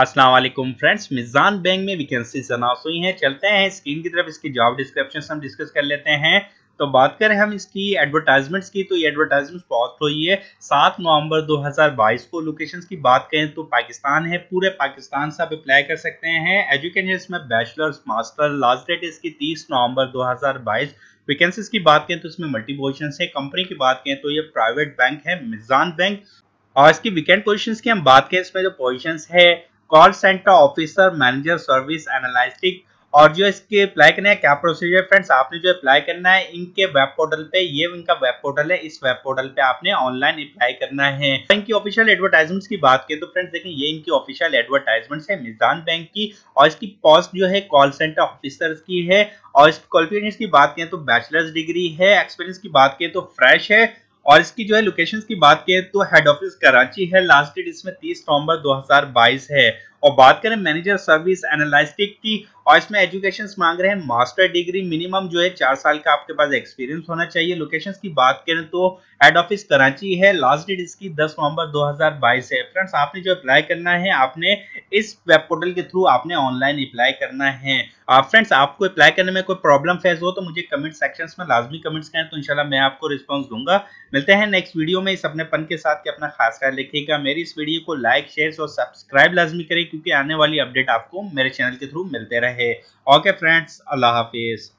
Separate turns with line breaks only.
Aslam friends Meezan bank में vacancies announce हुई हैं चलते हैं स्क्रीन की तरफ इसकी जॉब डिस्क्रिप्शन हम डिस्कस कर लेते हैं तो बात करें हम इसकी एडवर्टाइजमेंट्स की तो ये एडवर्टाइजमेंट बहुत हुई है सात नवंबर 2022 को लोकेशंस की बात करें तो पाकिस्तान है पूरे पाकिस्तान से आप अप्लाई कर सकते हैं एजुकेशन इसमें बैचलर्स मास्टर लास्ट डेट इसकी तीस नवंबर दो वैकेंसीज की बात करें तो इसमें मल्टी पोजिशन है कंपनी की बात करें तो ये प्राइवेट बैंक है मिजान बैंक और इसकी वीकेंड पोजिशन की हम बात करें इसमें जो पोजिशन है call centre officer manager service analytic और जो इसके अप्लाई करना है क्या प्रोसीजर फ्रेंड्स आपने जो अप्लाई करना है इनके वेब पोर्टल पे ये इनका वेब पोर्टल है इस वेब पोर्टल पे आपने ऑनलाइन अप्लाई करना है बैंक की ऑफिशियल एडवर्टाइजमेंट्स की बात करें तो फ्रेंड्स देखें ये इनकी ऑफिशियल एडवर्टाइजमेंट्स है मिजान बैंक की और इसकी पोस्ट जो है कॉल सेंटर ऑफिसर्स की है और इस क्वालिफिकेशन की बात करें तो बैचलर्स डिग्री है एक्सपीरियंस की बात करें तो फ्रेश है और इसकी जो है लोकेशन की बात करें तो हेड ऑफिस कराची है लास्ट डेट इसमें 30 नवंबर 2022 है और बात करें मैनेजर सर्विस एनालिस्टिक की और इसमें एजुकेशन मांग रहे हैं मास्टर डिग्री मिनिमम जो है चार साल का आपके पास एक्सपीरियंस होना चाहिए लोकेशंस की बात करें तो हेड ऑफिस कराची है लास्ट डेट इसकी 10 नवंबर 2022 है फ्रेंड्स आपने जो अप्लाई करना है आपने इस वेब पोर्टल के थ्रू आपने ऑनलाइन अप्लाई करना है आप फ्रेंड्स आपको अप्लाई करने में कोई प्रॉब्लम फेस हो तो मुझे कमेंट सेक्शन में लाजमी कमेंट्स करें तो इनशाला मैं आपको रिस्पॉन्स दूंगा मिलते हैं नेक्स्ट वीडियो में इस अपने पन के साथ के अपना खास ख्याल रखिएगा मेरी इस वीडियो को लाइक शेयर और सब्सक्राइब लाजमी करें क्योंकि आने वाली अपडेट आपको मेरे चैनल के थ्रू मिलते रहे ओके फ्रेंड्स अल्लाह हाफिज़